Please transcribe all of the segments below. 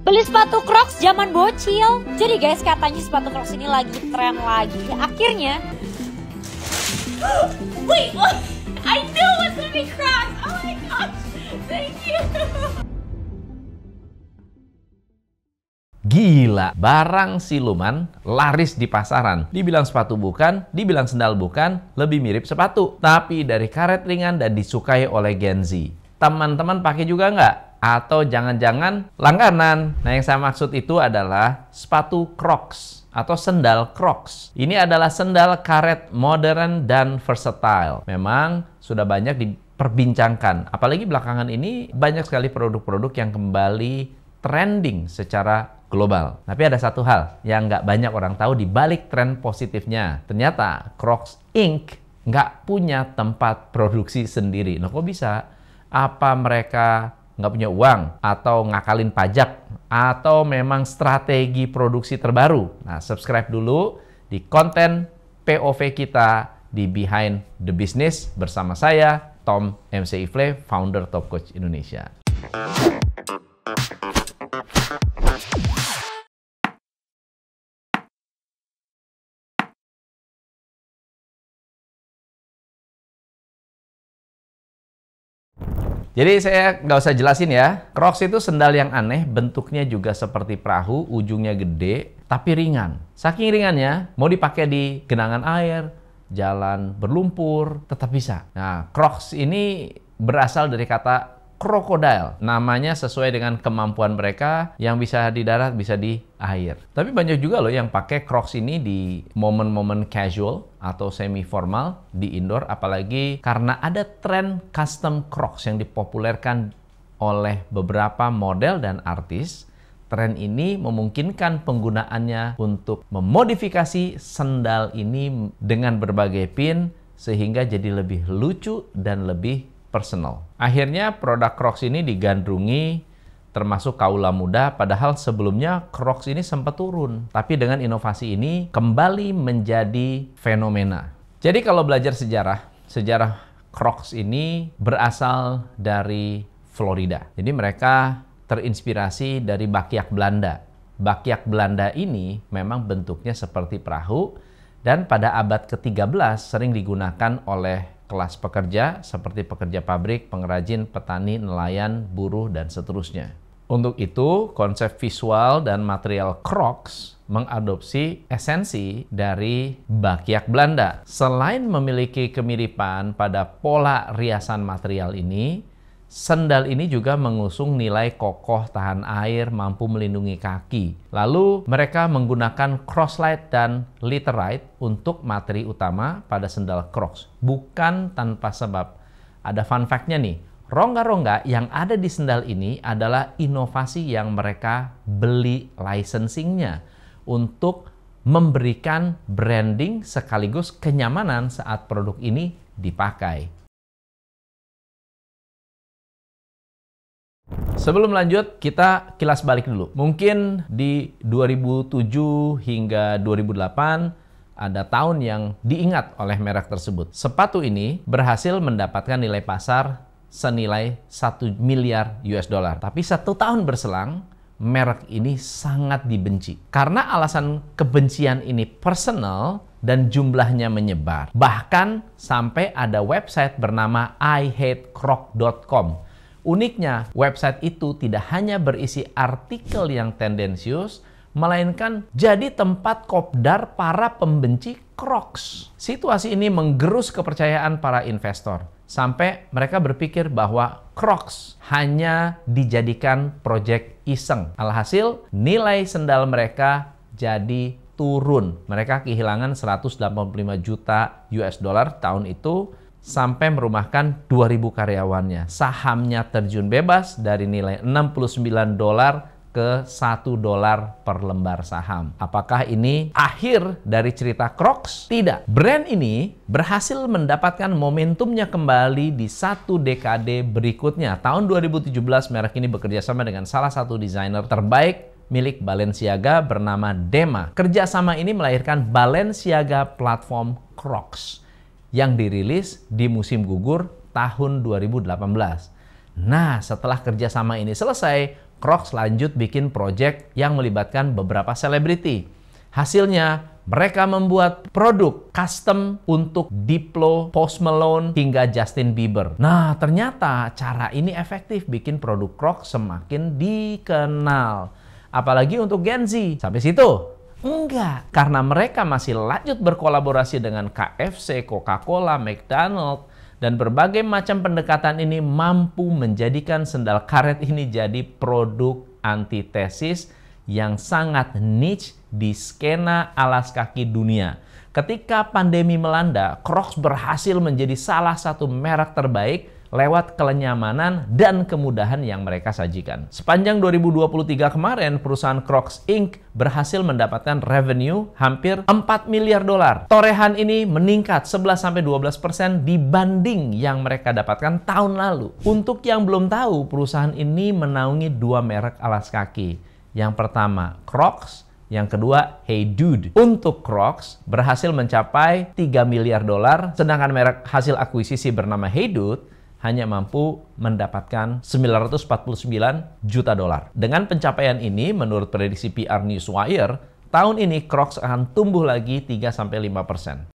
Beli sepatu Crocs zaman bocil. Jadi guys katanya sepatu Crocs ini lagi tren lagi. Akhirnya. Wait, I know what's gonna be Crocs. Oh my gosh, thank you. Gila, barang siluman laris di pasaran. Dibilang sepatu bukan, dibilang sendal bukan, lebih mirip sepatu. Tapi dari karet ringan dan disukai oleh Gen Z. Teman-teman pakai juga nggak? Atau jangan-jangan langganan. Nah yang saya maksud itu adalah sepatu Crocs atau sendal Crocs. Ini adalah sendal karet modern dan versatile. Memang sudah banyak diperbincangkan. Apalagi belakangan ini banyak sekali produk-produk yang kembali trending secara global. Tapi ada satu hal yang nggak banyak orang tahu di balik tren positifnya. Ternyata Crocs Inc. nggak punya tempat produksi sendiri. Nah kok bisa? Apa mereka nggak punya uang? Atau ngakalin pajak? Atau memang strategi produksi terbaru? Nah subscribe dulu di konten POV kita di Behind the Business bersama saya Tom MC Ifle, founder Top Coach Indonesia. Jadi saya nggak usah jelasin ya. Crocs itu sendal yang aneh, bentuknya juga seperti perahu, ujungnya gede, tapi ringan. Saking ringannya, mau dipakai di genangan air, jalan berlumpur, tetap bisa. Nah, Crocs ini berasal dari kata krokodil. Namanya sesuai dengan kemampuan mereka yang bisa di darat, bisa di air. Tapi banyak juga loh yang pakai Crocs ini di momen-momen casual atau semi formal di indoor apalagi karena ada tren custom Crocs yang dipopulerkan oleh beberapa model dan artis Tren ini memungkinkan penggunaannya untuk memodifikasi sendal ini dengan berbagai pin sehingga jadi lebih lucu dan lebih personal. Akhirnya produk Crocs ini digandrungi termasuk kaula muda padahal sebelumnya Crocs ini sempat turun tapi dengan inovasi ini kembali menjadi fenomena. Jadi kalau belajar sejarah, sejarah Crocs ini berasal dari Florida. Jadi mereka terinspirasi dari bakyak Belanda. Bakyak Belanda ini memang bentuknya seperti perahu dan pada abad ke-13 sering digunakan oleh kelas pekerja seperti pekerja pabrik, pengrajin, petani, nelayan, buruh, dan seterusnya. Untuk itu, konsep visual dan material Crocs mengadopsi esensi dari bakyak Belanda. Selain memiliki kemiripan pada pola riasan material ini, Sendal ini juga mengusung nilai kokoh, tahan air, mampu melindungi kaki. Lalu mereka menggunakan crosslight dan literite untuk materi utama pada sendal Crocs. Bukan tanpa sebab. Ada fun fact-nya nih. Rongga-rongga yang ada di sendal ini adalah inovasi yang mereka beli licensingnya untuk memberikan branding sekaligus kenyamanan saat produk ini dipakai. Sebelum lanjut, kita kilas balik dulu. Mungkin di 2007 hingga 2008 ada tahun yang diingat oleh merek tersebut. Sepatu ini berhasil mendapatkan nilai pasar senilai 1 miliar US dollar. Tapi satu tahun berselang, merek ini sangat dibenci. Karena alasan kebencian ini personal dan jumlahnya menyebar. Bahkan sampai ada website bernama ihatecroc.com Uniknya, website itu tidak hanya berisi artikel yang tendensius, melainkan jadi tempat kopdar para pembenci Crocs. Situasi ini menggerus kepercayaan para investor, sampai mereka berpikir bahwa Crocs hanya dijadikan proyek iseng. Alhasil, nilai sendal mereka jadi turun. Mereka kehilangan 185 juta US dollar tahun itu sampai merumahkan 2.000 karyawannya. Sahamnya terjun bebas dari nilai 69 dolar ke 1 dolar per lembar saham. Apakah ini akhir dari cerita Crocs? Tidak. Brand ini berhasil mendapatkan momentumnya kembali di satu dekade berikutnya. Tahun 2017 merek ini bekerja sama dengan salah satu desainer terbaik milik Balenciaga bernama Dema. Kerjasama ini melahirkan Balenciaga Platform Crocs yang dirilis di musim gugur tahun 2018. Nah, setelah kerjasama ini selesai, Crocs lanjut bikin proyek yang melibatkan beberapa selebriti. Hasilnya, mereka membuat produk custom untuk Diplo, Post Malone, hingga Justin Bieber. Nah, ternyata cara ini efektif bikin produk Crocs semakin dikenal. Apalagi untuk Gen Z. Sampai situ. Enggak, karena mereka masih lanjut berkolaborasi dengan KFC, Coca-Cola, McDonald's, dan berbagai macam pendekatan ini mampu menjadikan sendal karet ini jadi produk antitesis yang sangat niche di skena alas kaki dunia. Ketika pandemi melanda, Crocs berhasil menjadi salah satu merek terbaik lewat kenyamanan dan kemudahan yang mereka sajikan. Sepanjang 2023 kemarin, perusahaan Crocs Inc. berhasil mendapatkan revenue hampir 4 miliar dolar. Torehan ini meningkat 11-12% dibanding yang mereka dapatkan tahun lalu. Untuk yang belum tahu, perusahaan ini menaungi dua merek alas kaki. Yang pertama, Crocs, yang kedua, Hey Dude. Untuk Crocs berhasil mencapai 3 miliar dolar, sedangkan merek hasil akuisisi bernama Hey Dude hanya mampu mendapatkan 949 juta dolar. Dengan pencapaian ini, menurut prediksi PR Newswire, tahun ini Crocs akan tumbuh lagi 3-5%.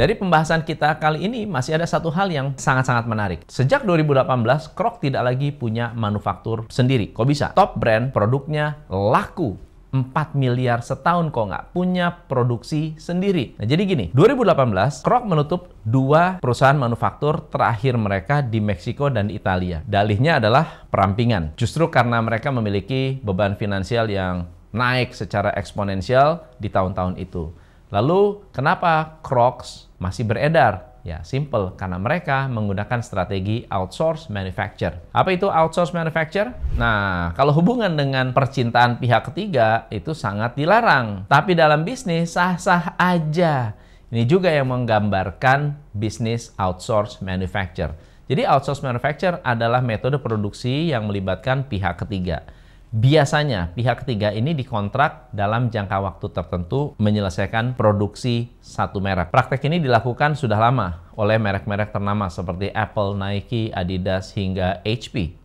Dari pembahasan kita kali ini masih ada satu hal yang sangat-sangat menarik. Sejak 2018, Crocs tidak lagi punya manufaktur sendiri. Kok bisa? Top brand produknya laku 4 miliar setahun kok nggak punya produksi sendiri. Nah jadi gini, 2018 Crocs menutup dua perusahaan manufaktur terakhir mereka di Meksiko dan Italia. Dalihnya adalah perampingan. Justru karena mereka memiliki beban finansial yang naik secara eksponensial di tahun-tahun itu. Lalu kenapa Crocs masih beredar? Ya, simple karena mereka menggunakan strategi outsource manufacture. Apa itu outsource manufacture? Nah, kalau hubungan dengan percintaan pihak ketiga itu sangat dilarang. Tapi dalam bisnis sah-sah aja. Ini juga yang menggambarkan bisnis outsource manufacture. Jadi outsource manufacture adalah metode produksi yang melibatkan pihak ketiga. Biasanya pihak ketiga ini dikontrak dalam jangka waktu tertentu menyelesaikan produksi satu merek. Praktek ini dilakukan sudah lama oleh merek-merek ternama seperti Apple, Nike, Adidas, hingga HP.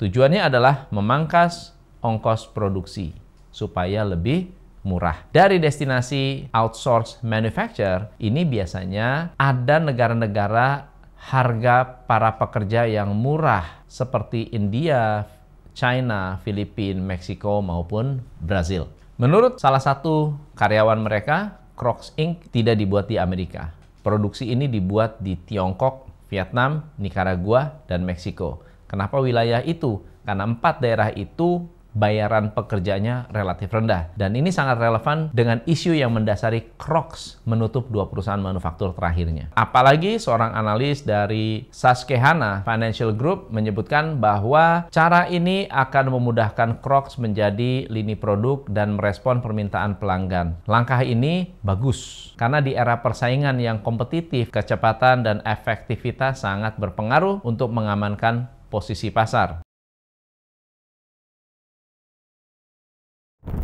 Tujuannya adalah memangkas ongkos produksi supaya lebih murah. Dari destinasi outsource manufacturer, ini biasanya ada negara-negara harga para pekerja yang murah seperti India, China, Filipina, Meksiko, maupun Brazil. Menurut salah satu karyawan mereka, Crocs Inc. tidak dibuat di Amerika. Produksi ini dibuat di Tiongkok, Vietnam, Nicaragua, dan Meksiko. Kenapa wilayah itu? Karena empat daerah itu bayaran pekerjanya relatif rendah. Dan ini sangat relevan dengan isu yang mendasari Crocs menutup dua perusahaan manufaktur terakhirnya. Apalagi seorang analis dari Saskehana Financial Group menyebutkan bahwa cara ini akan memudahkan Crocs menjadi lini produk dan merespon permintaan pelanggan. Langkah ini bagus karena di era persaingan yang kompetitif, kecepatan dan efektivitas sangat berpengaruh untuk mengamankan posisi pasar.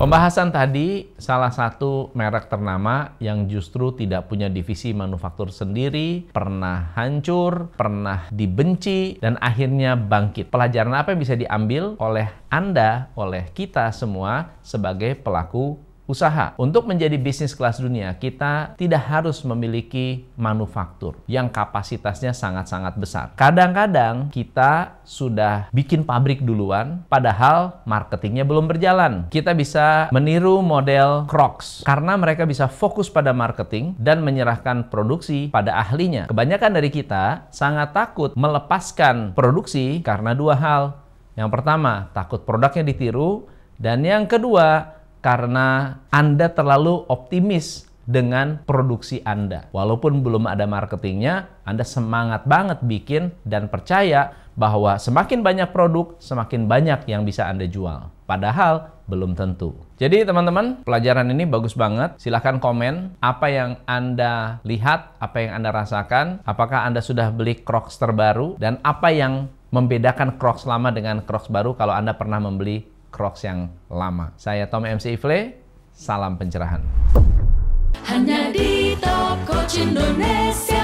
Pembahasan tadi salah satu merek ternama yang justru tidak punya divisi manufaktur sendiri, pernah hancur, pernah dibenci, dan akhirnya bangkit. Pelajaran apa yang bisa diambil oleh Anda, oleh kita semua sebagai pelaku usaha. Untuk menjadi bisnis kelas dunia, kita tidak harus memiliki manufaktur yang kapasitasnya sangat-sangat besar. Kadang-kadang kita sudah bikin pabrik duluan, padahal marketingnya belum berjalan. Kita bisa meniru model Crocs karena mereka bisa fokus pada marketing dan menyerahkan produksi pada ahlinya. Kebanyakan dari kita sangat takut melepaskan produksi karena dua hal. Yang pertama, takut produknya ditiru, dan yang kedua, karena Anda terlalu optimis dengan produksi Anda. Walaupun belum ada marketingnya, Anda semangat banget bikin dan percaya bahwa semakin banyak produk, semakin banyak yang bisa Anda jual. Padahal belum tentu. Jadi teman-teman, pelajaran ini bagus banget. Silahkan komen apa yang Anda lihat, apa yang Anda rasakan, apakah Anda sudah beli Crocs terbaru, dan apa yang membedakan Crocs lama dengan Crocs baru kalau Anda pernah membeli Crocs yang lama. Saya Tom MC Ifle, salam pencerahan. Hanya di Toko Indonesia.